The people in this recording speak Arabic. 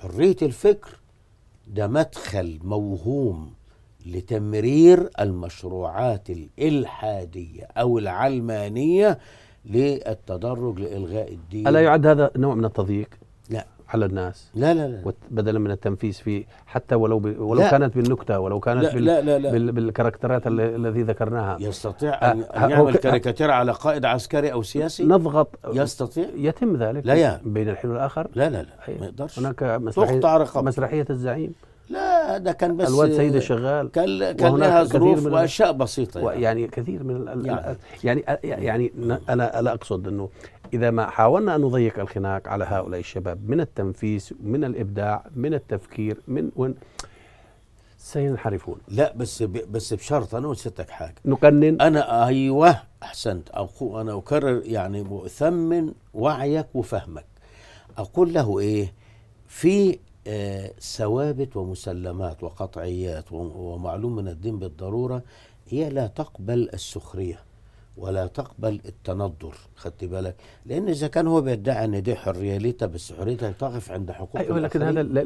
حريه الفكر ده مدخل موهوم لتمرير المشروعات الالحاديه او العلمانيه للتدرج لالغاء الدين الا يعد هذا نوع من التضييق لا على الناس لا لا لا بدلا من التنفيذ في حتى ولو ب... ولو لا كانت بالنكته ولو كانت لا بال... لا لا لا بال... بالكاركترات الذي ذكرناها يستطيع أه، ان, أه أن يعمل كاريكاتير على قائد عسكري او سياسي نضغط يستطيع يتم ذلك لا يا. بين الحين والاخر لا لا لا ما أيوه. يقدرش هناك مسرحيه مسرحيه الزعيم لا ده كان بس الواد سيد الشغال كان كان لها ظروف واشياء بسيطه يعني, يعني كثير من نعم. يعني يعني, يعني انا انا اقصد انه إذا ما حاولنا أن نضيق الخناق على هؤلاء الشباب من التنفيس من الإبداع من التفكير من ون سينحرفون لا بس بس بشرط انا وستك حاجه نقنن انا ايوه احسنت انا اكرر يعني اثمن وعيك وفهمك اقول له ايه في آه ثوابت ومسلمات وقطعيات ومعلوم من الدين بالضروره هي لا تقبل السخريه ولا تقبل التندر خدت بالك لان اذا كان هو بيدعي ان دي حريه ليه بس حريته تقف عند حقوق ايوه لكن هذا